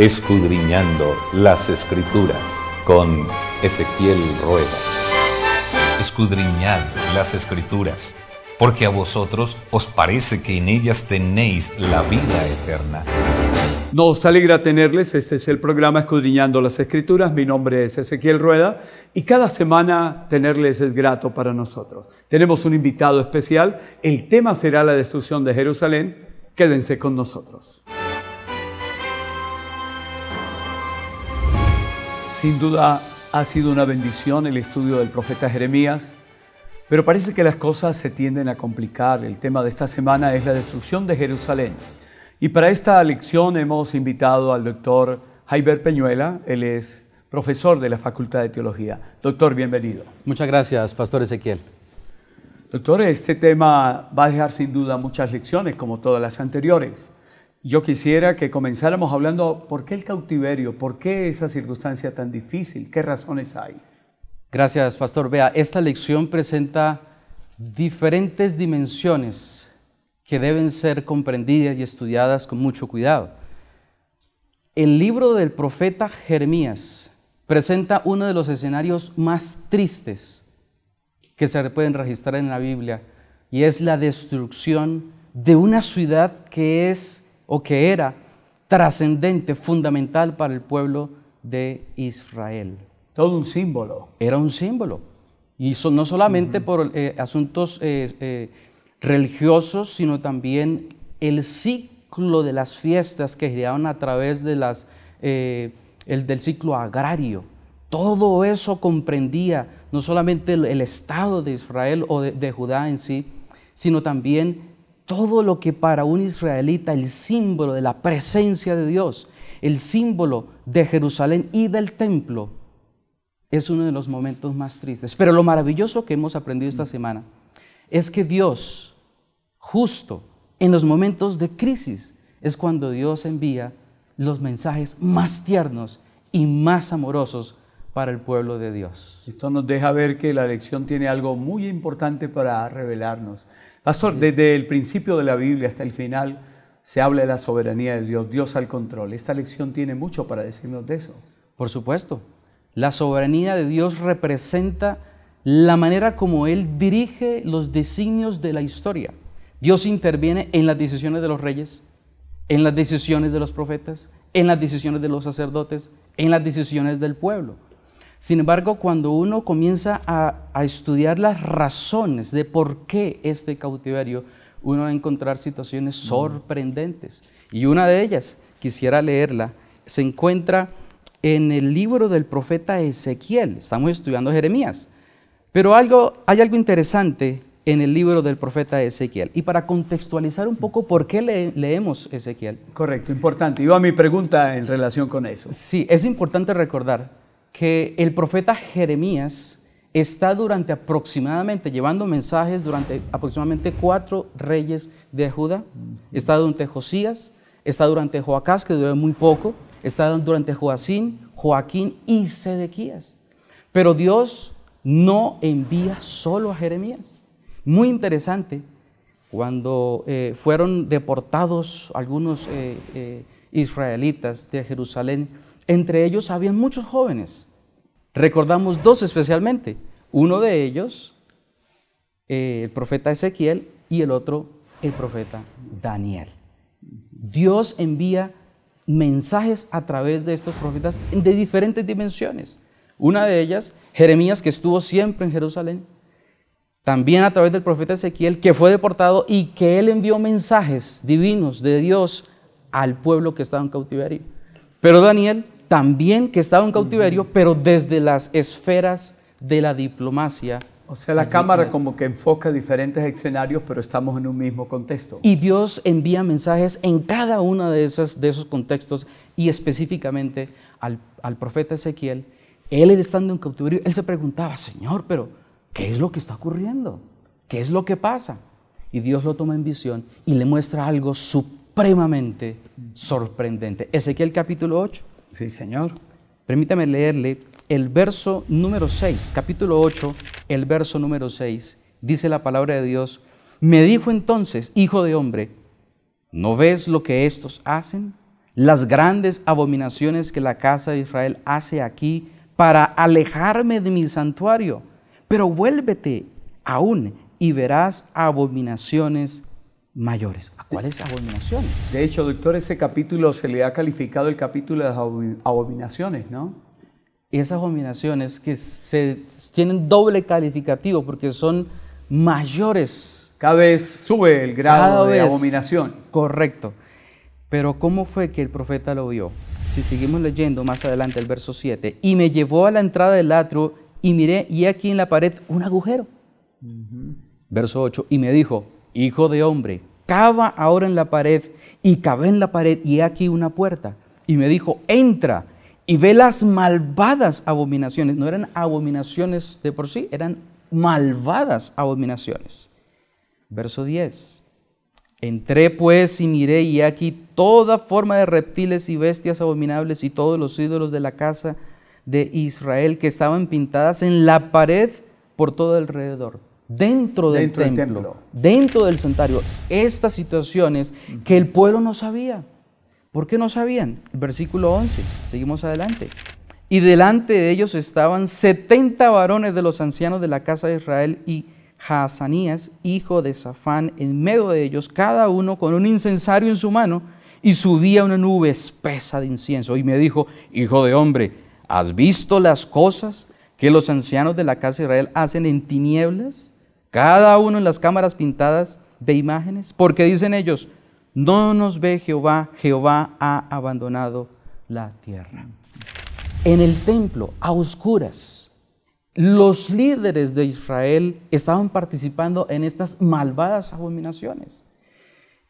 escudriñando las escrituras con Ezequiel Rueda. Escudriñad las escrituras, porque a vosotros os parece que en ellas tenéis la vida eterna. Nos alegra tenerles, este es el programa Escudriñando las Escrituras, mi nombre es Ezequiel Rueda y cada semana tenerles es grato para nosotros. Tenemos un invitado especial, el tema será la destrucción de Jerusalén, quédense con nosotros. Sin duda ha sido una bendición el estudio del profeta Jeremías, pero parece que las cosas se tienden a complicar. El tema de esta semana es la destrucción de Jerusalén. Y para esta lección hemos invitado al doctor Jaiber Peñuela, él es profesor de la Facultad de Teología. Doctor, bienvenido. Muchas gracias, Pastor Ezequiel. Doctor, este tema va a dejar sin duda muchas lecciones, como todas las anteriores. Yo quisiera que comenzáramos hablando por qué el cautiverio, por qué esa circunstancia tan difícil, qué razones hay. Gracias, pastor. Vea, esta lección presenta diferentes dimensiones que deben ser comprendidas y estudiadas con mucho cuidado. El libro del profeta Jeremías presenta uno de los escenarios más tristes que se pueden registrar en la Biblia y es la destrucción de una ciudad que es o que era trascendente, fundamental para el pueblo de Israel. Todo un símbolo. Era un símbolo. Y no solamente por eh, asuntos eh, eh, religiosos, sino también el ciclo de las fiestas que giraban a través del ciclo agrario. Todo eso comprendía no solamente el, estado de Israel o de, de Judá en sí, sino también todo lo que para un israelita el símbolo de la presencia de Dios, el símbolo de Jerusalén y del templo, es uno de los momentos más tristes. Pero lo maravilloso que hemos aprendido esta semana es que Dios, justo en los momentos de crisis, es cuando Dios envía los mensajes más tiernos y más amorosos para el pueblo de Dios. Esto nos deja ver que la lección tiene algo muy importante para revelarnos. Pastor, desde el principio de la Biblia hasta el final se habla de la soberanía de Dios, Dios al control. Esta lección tiene mucho para decirnos de eso. Por supuesto. La soberanía de Dios representa la manera como Él dirige los designios de la historia. Dios interviene en las decisiones de los reyes, en las decisiones de los profetas, en las decisiones de los sacerdotes, en las decisiones del pueblo. Sin embargo, cuando uno comienza a, estudiar las razones de por qué este cautiverio, uno va a encontrar situaciones mm. sorprendentes. Y una de ellas, quisiera leerla, se encuentra en el libro del profeta Ezequiel. Estamos estudiando Jeremías. Pero algo, hay algo interesante en el libro del profeta Ezequiel. Y para contextualizar un poco por qué leemos Ezequiel. Correcto, importante. Iba a mi pregunta en relación con eso. Sí, es importante recordar que el profeta Jeremías está durante aproximadamente, llevando mensajes durante aproximadamente cuatro reyes de Judá. Está durante Josías, está durante Joacás, que duró muy poco, está durante Joacín, Joaquín y Sedequías. Pero Dios no envía solo a Jeremías. Muy interesante, cuando eh, fueron deportados algunos eh, eh, israelitas de Jerusalén entre ellos había muchos jóvenes. Recordamos dos especialmente. Uno de ellos, eh, el profeta Ezequiel, y el otro, el profeta Daniel. Dios envía mensajes a través de estos profetas de diferentes dimensiones. Una de ellas, Jeremías, que estuvo siempre en Jerusalén, también a través del profeta Ezequiel, que fue deportado y que él envió mensajes divinos de Dios al pueblo que estaba en cautiverio. Pero Daniel también que estaba en cautiverio, pero desde las esferas de la diplomacia. O sea, la cámara como que enfoca diferentes escenarios, pero estamos en un mismo contexto. Y Dios envía mensajes en cada uno de, de esos contextos y específicamente al, al profeta Ezequiel. Él estando en cautiverio, él se preguntaba, Señor, pero ¿qué es lo que está ocurriendo? ¿Qué es lo que pasa? Y Dios lo toma en visión y le muestra algo supremamente sorprendente. Ezequiel capítulo 8, Sí, Señor. Permítame leerle el verso número 6, capítulo 8, el verso número 6, dice la palabra de Dios, me dijo entonces, hijo de hombre, ¿no ves lo que estos hacen? Las grandes abominaciones que la casa de Israel hace aquí para alejarme de mi santuario. Pero vuélvete aún y verás abominaciones mayores. ¿A cuáles abominaciones? De hecho, doctor, ese capítulo se le ha calificado el capítulo de las abominaciones, ¿no? esas abominaciones que se tienen doble calificativo porque son mayores. Cada vez sube el grado de abominación. Correcto. Pero ¿cómo fue que el profeta lo vio? Si seguimos leyendo más adelante el verso 7, y me llevó a la entrada del atrio y miré, y aquí en la pared un agujero. Verso 8, y me dijo, Hijo de hombre, cava ahora en la pared. Y cavé en la pared y he aquí una puerta. Y me dijo, entra y ve las malvadas abominaciones. No eran abominaciones de por sí, eran malvadas abominaciones. Verso 10. Entré pues y miré y aquí toda forma de reptiles y bestias abominables y todos los ídolos de la casa de Israel que estaban pintadas en la pared por todo alrededor dentro del, templo, dentro del santuario, estas situaciones que el pueblo no sabía. ¿Por qué no sabían? Versículo 11, seguimos adelante. Y delante de ellos estaban 70 varones de los ancianos de la casa de Israel y Jazanías, hijo de Safán, en medio de ellos, cada uno con un incensario en su mano, y subía una nube espesa de incienso. Y me dijo, hijo de hombre, ¿has visto las cosas que los ancianos de la casa de Israel hacen en tinieblas? Cada uno en las cámaras pintadas de imágenes, porque dicen ellos, no nos ve Jehová, Jehová ha abandonado la tierra. En el templo, a oscuras, los líderes de Israel estaban participando en estas malvadas abominaciones.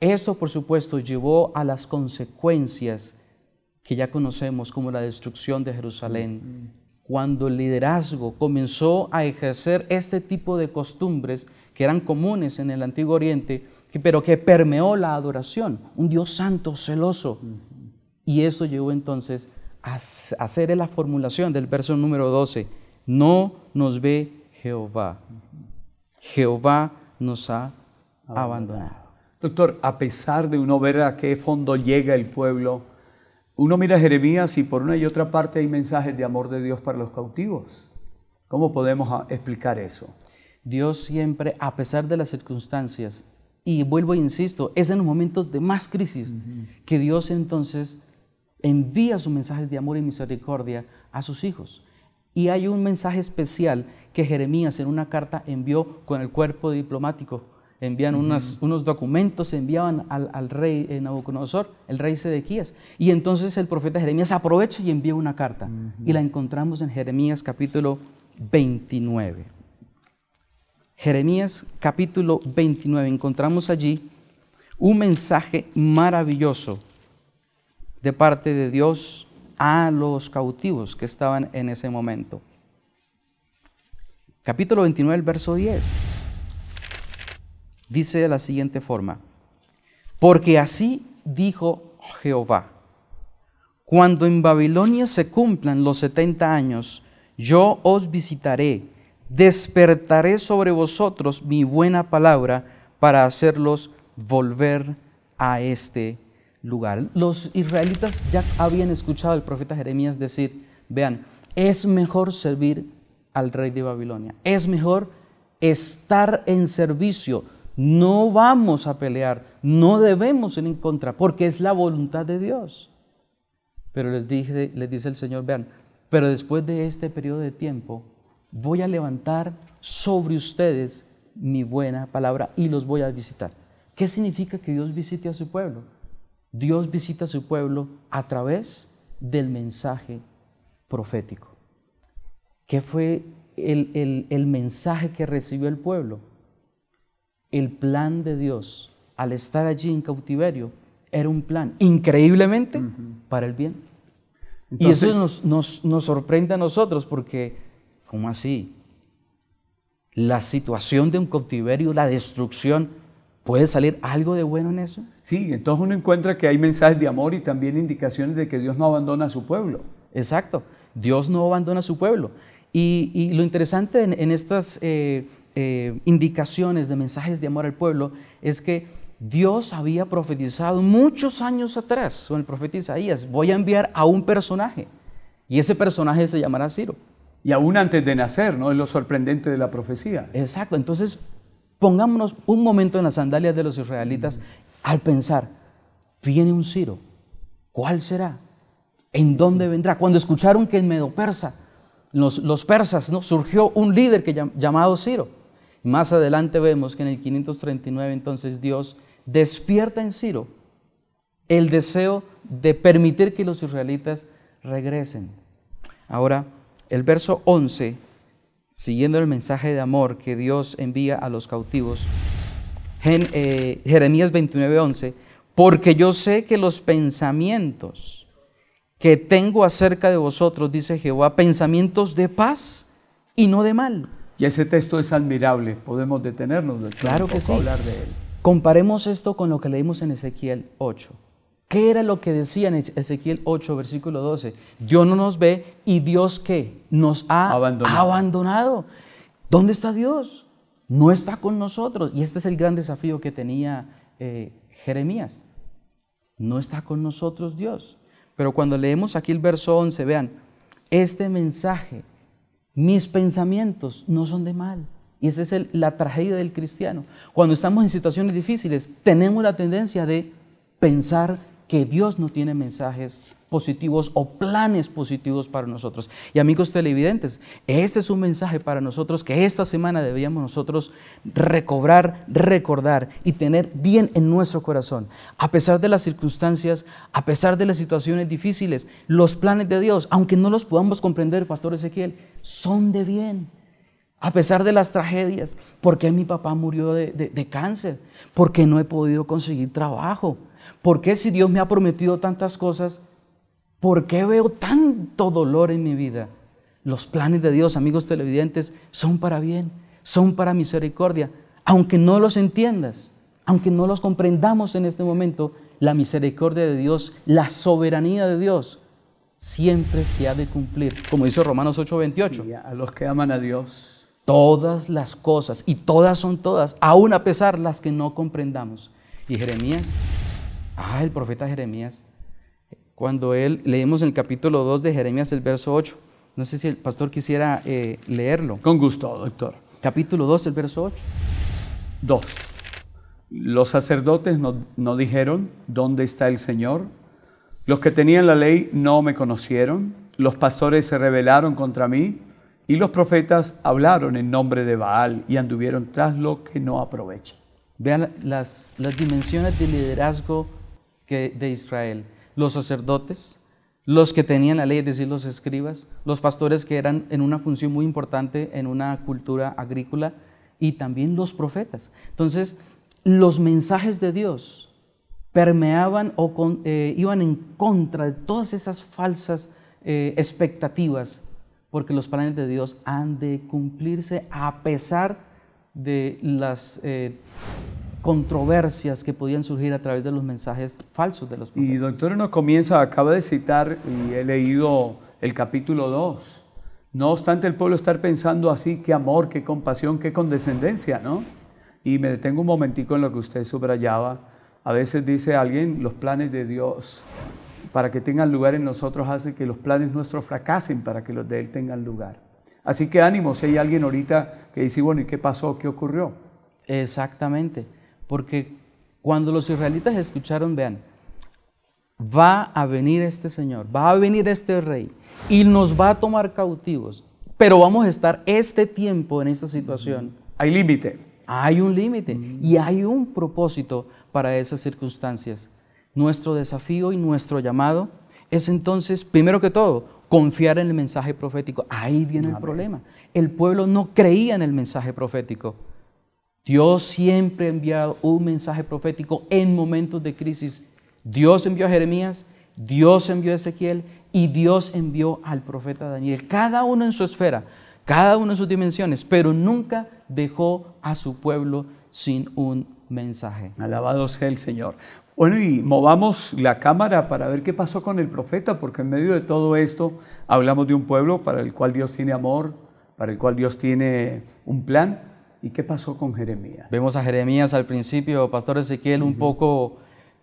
Eso, por supuesto, llevó a las consecuencias que ya conocemos como la destrucción de Jerusalén cuando el liderazgo comenzó a ejercer este tipo de costumbres que eran comunes en el Antiguo Oriente, pero que permeó la adoración, un Dios santo, celoso. Y eso llevó entonces a hacer la formulación del verso número 12, no nos ve Jehová, Jehová nos ha abandonado. Doctor, a pesar de uno ver a qué fondo llega el pueblo, uno mira a Jeremías y por una y otra parte hay mensajes de amor de Dios para los cautivos. ¿Cómo podemos ah, explicar eso? Dios siempre, a pesar de las circunstancias, y vuelvo e insisto, es en los momentos de más crisis que Dios entonces envía sus mensajes de amor y misericordia a sus hijos. Y hay un mensaje especial que Jeremías en una carta envió con el cuerpo diplomático envían unos documentos, se enviaban al, al rey eh, Nabucodonosor, el rey Sedequías. Y entonces el profeta Jeremías aprovecha y envía una carta. Y la encontramos en Jeremías capítulo 29. Jeremías capítulo 29, encontramos allí un mensaje maravilloso de parte de Dios a los cautivos que estaban en ese momento. Capítulo 29, verso 10 dice de la siguiente forma, porque así dijo Jehová, cuando en Babilonia se cumplan los setenta años, yo os visitaré, despertaré sobre vosotros mi buena palabra para hacerlos volver a este lugar. Los israelitas ya habían escuchado al profeta Jeremías decir, vean, es mejor servir al rey de Babilonia, es mejor estar en servicio, no vamos a pelear, no debemos en contra, porque es la voluntad de Dios. Pero les, dice el Señor, vean, pero después de este periodo de tiempo, voy a levantar sobre ustedes mi buena palabra y los voy a visitar. ¿Qué significa que Dios visite a su pueblo? Dios visita a su pueblo a través del mensaje profético. ¿Qué fue el mensaje que recibió el pueblo? el plan de Dios al estar allí en cautiverio era un plan increíblemente para el bien. y eso nos, sorprende a nosotros porque, ¿cómo así? La situación de un cautiverio, la destrucción, ¿Puede salir algo de bueno en eso? Sí, entonces uno encuentra que hay mensajes de amor y también indicaciones de que Dios no abandona a su pueblo. Exacto, Dios no abandona a su pueblo. Y, lo interesante en, estas eh, eh, indicaciones, de mensajes de amor al pueblo, es que Dios había profetizado muchos años atrás con el profeta Isaías, voy a enviar a un personaje y ese personaje se llamará Ciro. Y aún antes de nacer, ¿no? Es lo sorprendente de la profecía. Exacto, entonces pongámonos un momento en las sandalias de los israelitas mm. al pensar, viene un Ciro, ¿cuál será? ¿En dónde mm. vendrá? Cuando escucharon que en Medo Persa, los, los persas, ¿no? surgió un líder que, llamado Ciro. Más adelante vemos que en el 539 entonces Dios despierta en Ciro el deseo de permitir que los israelitas regresen. Ahora, el verso 11, siguiendo el mensaje de amor que Dios envía a los cautivos, eh, Jeremías 29, 11, porque yo sé que los pensamientos que tengo acerca de vosotros, dice Jehová, pensamientos de paz y no de mal, y ese texto es admirable, podemos detenernos de claro que hablar de él. Comparemos esto con lo que leímos en Ezequiel 8. ¿Qué era lo que decía en Ezequiel 8, versículo 12? Dios no nos ve y Dios qué? Nos ha abandonado. abandonado. ¿Dónde está Dios? No está con nosotros. Y este es el gran desafío que tenía eh, Jeremías. No está con nosotros Dios. Pero cuando leemos aquí el verso 11, vean, este mensaje mis pensamientos no son de mal. Y esa es la tragedia del cristiano. Cuando estamos en situaciones difíciles, tenemos la tendencia de pensar que Dios no tiene mensajes positivos o planes positivos para nosotros. Y amigos televidentes, este es un mensaje para nosotros que esta semana debíamos nosotros recobrar, recordar y tener bien en nuestro corazón. A pesar de las circunstancias, a pesar de las situaciones difíciles, los planes de Dios, aunque no los podamos comprender, Pastor Ezequiel, son de bien. A pesar de las tragedias, porque mi papá murió de, de cáncer? porque no he podido conseguir trabajo? ¿Por qué si Dios me ha prometido tantas cosas? ¿Por qué veo tanto dolor en mi vida? Los planes de Dios, amigos televidentes, son para bien, son para misericordia. Aunque no los entiendas, aunque no los comprendamos en este momento, la misericordia de Dios, la soberanía de Dios, siempre se ha de cumplir, como dice Romanos 8:28. a los que aman a Dios. Todas las cosas, y todas son todas, aún a pesar las que no comprendamos. Y Jeremías Ah, el profeta Jeremías. Cuando él, leemos en el capítulo 2 de Jeremías, el verso 8. No sé si el pastor quisiera eh, leerlo. Con gusto, doctor. Capítulo 2, el verso 8. 2. Los sacerdotes no, no dijeron, ¿dónde está el Señor? Los que tenían la ley no me conocieron. Los pastores se rebelaron contra mí. Y los profetas hablaron en nombre de Baal y anduvieron tras lo que no aprovecha. Vean las, las dimensiones de liderazgo de Israel, los sacerdotes, los que tenían la ley, es decir, los escribas, los pastores que eran en una función muy importante en una cultura agrícola y también los profetas. Entonces, los mensajes de Dios permeaban o eh, iban en contra de todas esas falsas eh, expectativas, porque los planes de Dios han de cumplirse a pesar de las... Eh, controversias que podían surgir a través de los mensajes falsos de los pueblos. Y doctor, nos comienza, acaba de citar y he leído el capítulo 2. No obstante el pueblo estar pensando así, qué amor, qué compasión, qué condescendencia, ¿no? Y me detengo un momentico en lo que usted subrayaba. A veces dice alguien, los planes de Dios para que tengan lugar en nosotros hace que los planes nuestros fracasen para que los de Él tengan lugar. Así que ánimo, si hay alguien ahorita que dice, bueno, ¿y qué pasó? ¿Qué ocurrió? Exactamente. Porque cuando los israelitas escucharon, vean, va a venir este Señor, va a venir este rey y nos va a tomar cautivos, pero vamos a estar este tiempo en esta situación. Hay límite. Hay un límite y hay un propósito para esas circunstancias. Nuestro desafío y nuestro llamado es entonces, primero que todo, confiar en el mensaje profético. Ahí viene el problema. El pueblo no creía en el mensaje profético. Dios siempre ha enviado un mensaje profético en momentos de crisis. Dios envió a Jeremías, Dios envió a Ezequiel y Dios envió al profeta Daniel, cada uno en su esfera, cada uno en sus dimensiones, pero nunca dejó a su pueblo sin un mensaje. Alabado sea el Señor. Bueno, y movamos la cámara para ver qué pasó con el profeta, porque en medio de todo esto hablamos de un pueblo para el cual Dios tiene amor, para el cual Dios tiene un plan ¿Y qué pasó con Jeremías? Vemos a Jeremías al principio, Pastor Ezequiel, un poco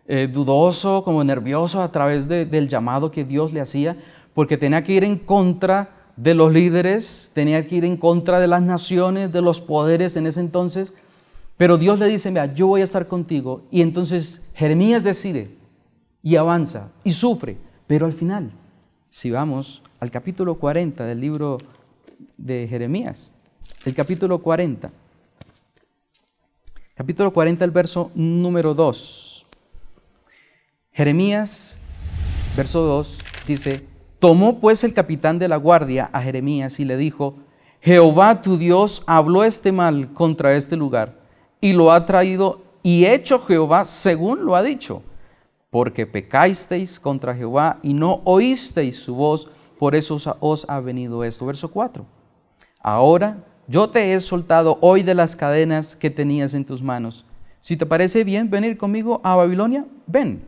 eh, dudoso, como nervioso a través del llamado que Dios le hacía, porque tenía que ir en contra de los líderes, tenía que ir en contra de las naciones, de los poderes en ese entonces. Pero Dios le dice, mira, yo voy a estar contigo. Y entonces Jeremías decide y avanza y sufre. Pero al final, si vamos al capítulo 40 del libro de Jeremías, el capítulo 40, capítulo 40, el verso número 2. Jeremías, verso 2, dice, tomó pues el capitán de la guardia a Jeremías y le dijo, Jehová tu Dios habló este mal contra este lugar y lo ha traído y hecho Jehová según lo ha dicho, porque pecasteis contra Jehová y no oísteis su voz, por eso os ha venido esto. Verso 4. Ahora yo te he soltado hoy de las cadenas que tenías en tus manos. Si te parece bien venir conmigo a Babilonia, ven,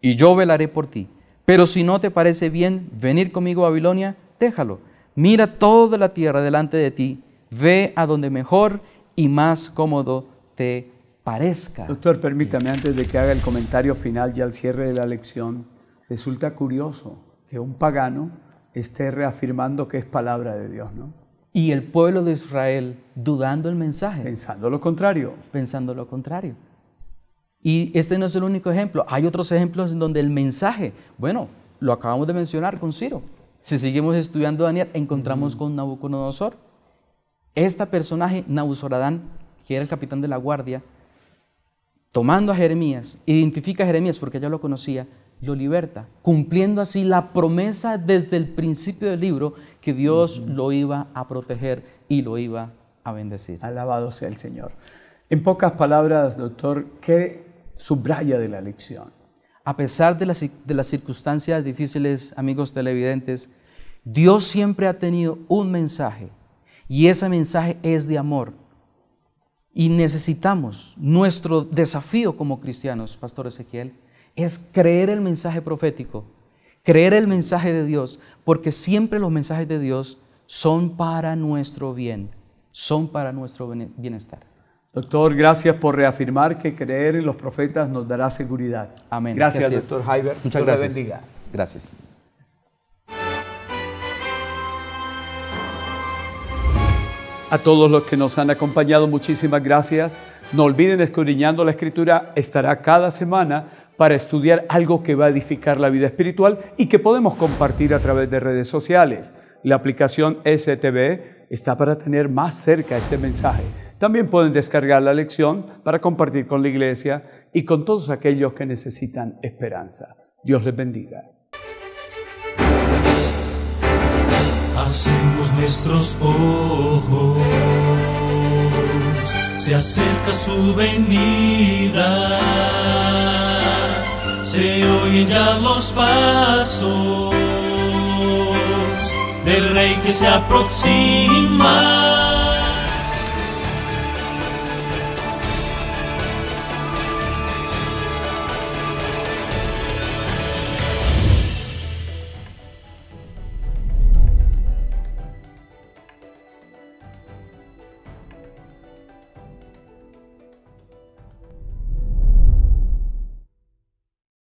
y yo velaré por ti. Pero si no te parece bien venir conmigo a Babilonia, déjalo. Mira toda la tierra delante de ti, ve a donde mejor y más cómodo te parezca. Doctor, permítame antes de que haga el comentario final y al cierre de la lección, resulta curioso que un pagano esté reafirmando que es palabra de Dios, ¿no? Y el pueblo de Israel dudando el mensaje. Pensando lo contrario. Pensando lo contrario. Y este no es el único ejemplo. Hay otros ejemplos en donde el mensaje, bueno, lo acabamos de mencionar con Ciro. Si seguimos estudiando Daniel, encontramos con Nabucodonosor. Este personaje, Nabucodonosor, que era el capitán de la guardia, tomando a Jeremías, identifica a Jeremías porque ya lo conocía, lo liberta, cumpliendo así la promesa desde el principio del libro que Dios lo iba a proteger y lo iba a bendecir. Alabado sea el Señor. En pocas palabras, doctor, ¿qué subraya de la lección? A pesar de las, circunstancias difíciles, amigos televidentes, Dios siempre ha tenido un mensaje y ese mensaje es de amor. Y necesitamos, nuestro desafío como cristianos, Pastor Ezequiel, es creer el mensaje profético creer el mensaje de Dios, porque siempre los mensajes de Dios son para nuestro bien, son para nuestro bienestar. Doctor, gracias por reafirmar que creer en los profetas nos dará seguridad. Amén. Gracias, doctor Jaiber. Muchas gracias. bendiga. Gracias. A todos los que nos han acompañado, muchísimas gracias. No olviden, escudriñando la escritura, estará cada semana para estudiar algo que va a edificar la vida espiritual y que podemos compartir a través de redes sociales. La aplicación STV está para tener más cerca este mensaje. También pueden descargar la lección para compartir con la iglesia y con todos aquellos que necesitan esperanza. Dios les bendiga. Hacemos nuestros ojos, se acerca su venida se oyen ya los pasos del rey que se aproxima.